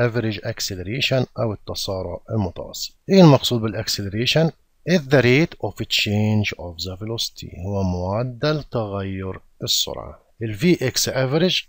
average acceleration أو التسارع المتوسط إيه المقصود بالاكسلريشن is the rate of change of the velocity هو معدل تغير السرعة ال Vx average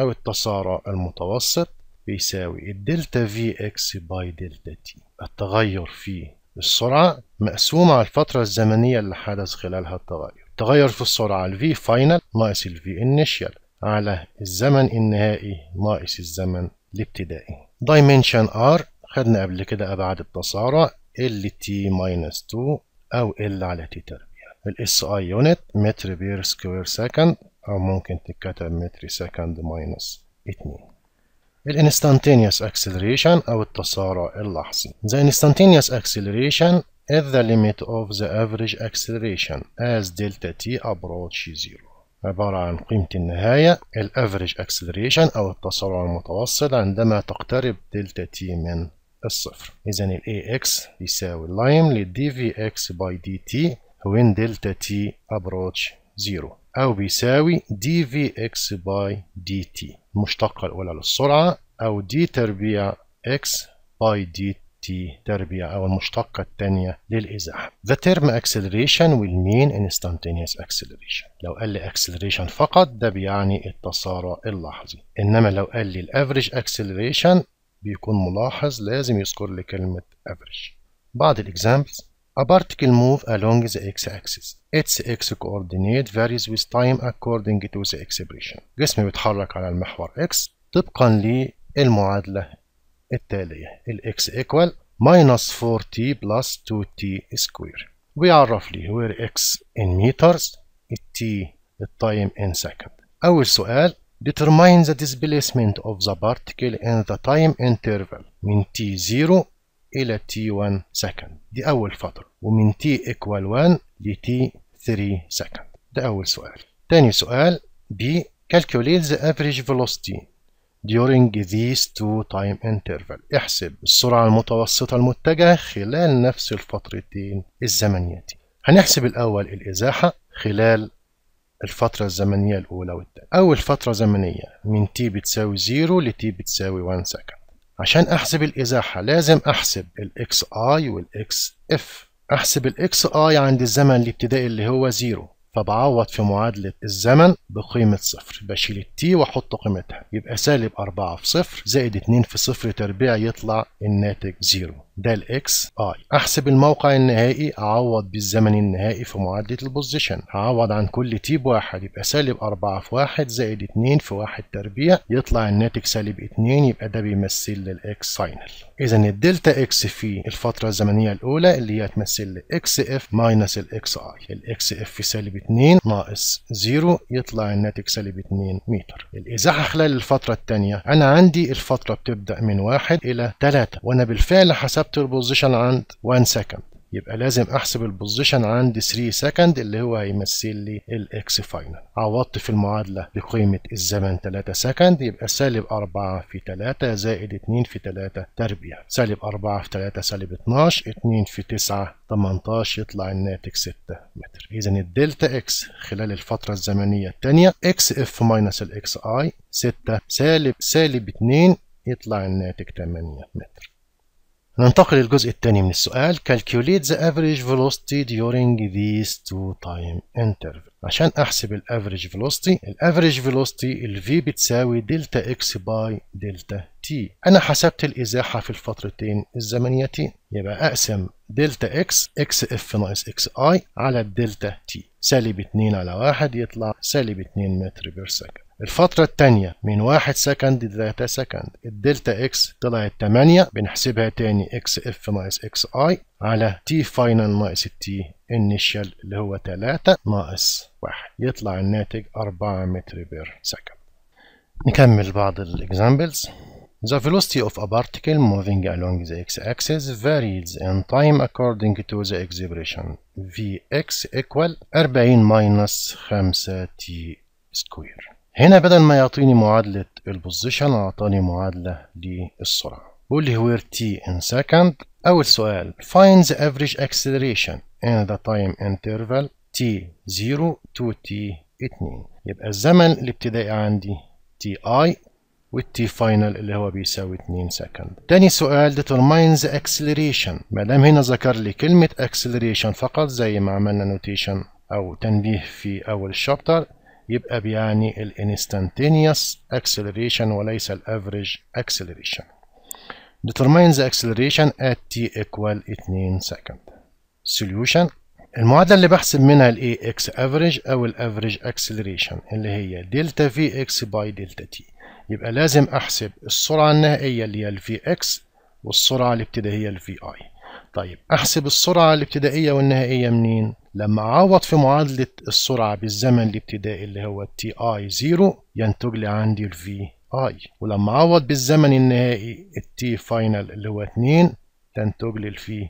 أو التسارع المتوسط بيساوي الدلتا Vx باي دلتا t التغير في السرعة مقسوم على الفترة الزمنية اللي حدث خلالها التغير التغير في السرعة ال V final ناقص ال V initial على الزمن النهائي ناقص الزمن الابتدائي دايمنشن ار خدنا قبل كده ابعاد التسارع ال تي ماينس 2 او ال على تي تربيع الاس اي يونت متر بير سكوير سكند او ممكن تتكتب متر سكند ماينس 2 الانستانتينيوس اكسلريشن او التسارع اللحظي the instantaneous acceleration is the limit of the average acceleration as delta t approaches zero عبارة عن قيمة النهاية الـ average acceleration أو التسارع المتوسط عندما تقترب دلتا t من الصفر إذا الـ ax يساوي اللايم للـ dvx by dt when دلتا t approach 0 أو بيساوي dvx by dt المشتقة الأولى للسرعة أو d تربيع x by dt تي تربية أو المشتقة الثانية للإزاحة. The term acceleration will mean instantaneous acceleration. لو قال لي acceleration فقط ده بيعني التسارع اللحظي. إنما لو قال لي average acceleration بيكون ملاحظ لازم يذكر لي كلمة average. بعض الإكزامبلز A particle move along the x-axis. Its x-coordinate varies with time according to the expression. جسم بيتحرك على المحور x طبقا للمعادلة التالية x equal minus 4t plus 2t square ويعرف لي where x in meters t time in second أول سؤال determine the displacement of the particle in the time interval من t0 إلى t1 second دي أول فترة ومن t equal 1 ل t3 second ده أول سؤال تاني سؤال B calculate the average velocity during these two time interval احسب السرعة المتوسطة المتجهة خلال نفس الفترتين الزمنيتين هنحسب الأول الإزاحة خلال الفترة الزمنية الأولى والثانية أول فترة زمنية من t بتساوي 0 ل t بتساوي 1 second عشان أحسب الإزاحة لازم أحسب ال xi وال xf أحسب ال xi عند الزمن الابتدائي اللي هو 0 فبعوض في معادلة الزمن بقيمة صفر بشيل التي واحط قيمتها يبقى سالب 4 في صفر زائد 2 في صفر تربيع يطلع الناتج زيرو دال اكس اي احسب الموقع النهائي اعوض بالزمن النهائي في معادله البوزيشن اعوض عن كل تيب واحد يبقى سالب 4 في 1 زائد 2 في 1 تربيع يطلع الناتج سالب 2 يبقى ده بيمثل لي الاكس فاينل اذا الدلتا اكس في الفتره الزمنيه الاولى اللي هي تمثل لي اكس اف ماينس الاكس اي الاكس اف في سالب 2 ناقص 0 يطلع الناتج سالب 2 متر الازاحه خلال الفتره الثانيه انا عندي الفتره بتبدا من 1 الى 3 وانا بالفعل حسبت حسبت البوزيشن عند 1 سكند يبقى لازم احسب البوزيشن عند 3 سكند اللي هو هيمثل لي الاكس فاينل عوضت في المعادله بقيمه الزمن 3 سكند يبقى سالب 4 في 3 زائد 2 في 3 تربيع سالب 4 في 3 سالب 12 2 في 9 18 يطلع الناتج 6 متر اذا الدلتا اكس خلال الفتره الزمنيه الثانيه اكس اف ماينس الاكس اي 6 سالب سالب 2 يطلع الناتج 8 متر ننتقل للجزء الثاني من السؤال calculate the average velocity during these two time interval عشان احسب الافريج average الافريج ال v بتساوي دلتا اكس باي دلتا تي انا حسبت الازاحه في الفترتين الزمنيتين يبقى اقسم دلتا اكس اكس اف ناقص اكس اي على الدلتا تي سالب 2 على 1 يطلع سالب 2 متر بير سكند الفترة التانية من واحد سكند لتلاتة سكند الدلتا اكس طلعت تمانية بنحسبها تاني اكس اف ناقص اكس اي على تي فاينل ناقص التي انيشال اللي هو تلاتة ناقص واحد يطلع الناتج أربعة متر بير سكند نكمل بعض الاكزامبلز The velocity of a particle moving along the x-axis varies in time according to the expression Vx equal 40 minus 5t square هنا بدل ما يعطيني معادلة البوزيشن أعطاني معادلة للسرعة بقول لي where t in second أول سؤال find the average acceleration in the time interval t 0 to t 2 يبقى الزمن الابتدائي عندي تي اي والتي فاينل اللي هو بيساوي 2 سكند تاني سؤال determine the acceleration ما دام هنا ذكر لي كلمة acceleration فقط زي ما عملنا نوتيشن أو تنبيه في أول الشابتر يبقى بيعني الانستانتينيوس اكسلريشن وليس الافريج اكسلريشن determine the acceleration at t equal 2 second solution المعادلة اللي بحسب منها الاي اكس افريج او الافريج اكسلريشن اللي هي دلتا في اكس باي دلتا تي يبقى لازم احسب السرعة النهائية اللي هي الفي اكس والسرعة الابتدائية الفي اي طيب أحسب السرعة الابتدائية والنهائية منين؟ لما أعوض في معادلة السرعة بالزمن الابتدائي اللي هو تي اي 0 ينتج لي عندي الفي اي ولما أعوض بالزمن النهائي التي فاينل اللي هو 2 تنتج لي الفي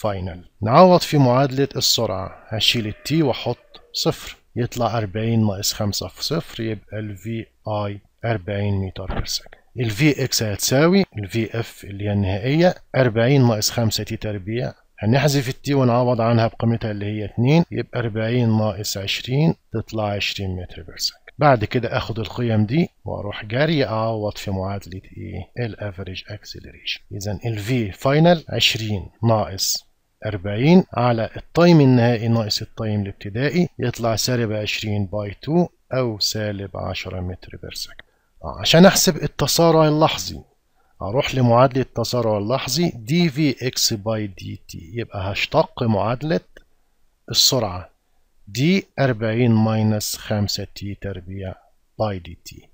فاينل نعوض في معادلة السرعة هشيل التي واحط صفر يطلع 40 ناقص 5 في صفر يبقى الفي اي 40 متر بير سكند الفي اكس هتساوي الفي اف اللي هي النهائية 40 ناقص 5 تي تربيع هنحذف تي ونعوض عنها بقيمتها اللي هي 2 يبقى 40 ناقص 20 تطلع 20 متر بير بعد كده اخد القيم دي واروح جري اعوض في معادله ايه الافريج اكسلريشن اذا V فاينل 20 ناقص 40 على التايم النهائي ناقص التايم الابتدائي يطلع سالب 20 باي 2 او سالب 10 متر بير سكند عشان احسب التسارع اللحظي اروح لمعادلة التسارع اللحظي دي في اكس باي دي تي يبقى هشتق معادلة السرعة دي 40 ماينس 5 تي تربيع باي دي تي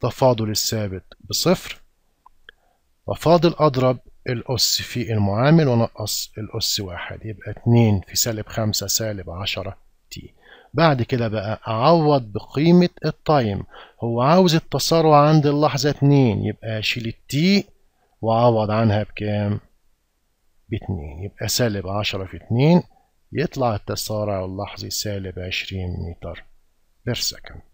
تفاضل الثابت بصفر وفاضل أضرب الأس في المعامل ونقص الأس واحد يبقى 2 في سالب 5 سالب 10 بعد كده بقى أعوض بقيمة التايم هو عاوز التسارع عند اللحظة اتنين يبقى أشيل التي وعوض عنها بكام؟ باتنين يبقى سالب عشرة في اتنين يطلع التسارع اللحظي سالب عشرين متر بير سكند